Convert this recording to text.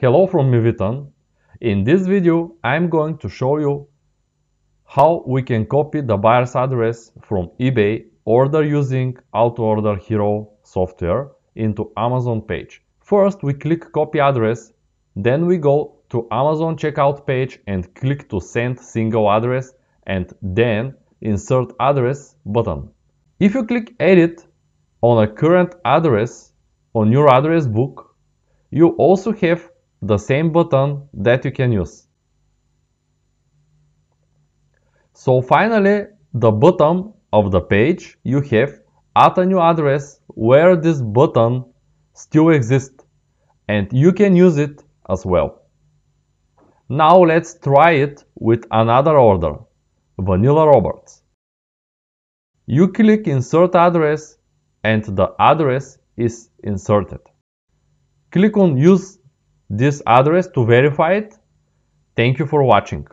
Hello from Mivitan. In this video, I'm going to show you how we can copy the buyer's address from eBay order using AutoOrder Hero software into Amazon page. First, we click copy address, then we go to Amazon checkout page and click to send single address and then insert address button. If you click edit on a current address on your address book, you also have the same button that you can use. So finally, the bottom of the page you have add a new address where this button still exists and you can use it as well. Now let's try it with another order, Vanilla Roberts. You click insert address and the address is inserted. Click on use this address to verify it. Thank you for watching.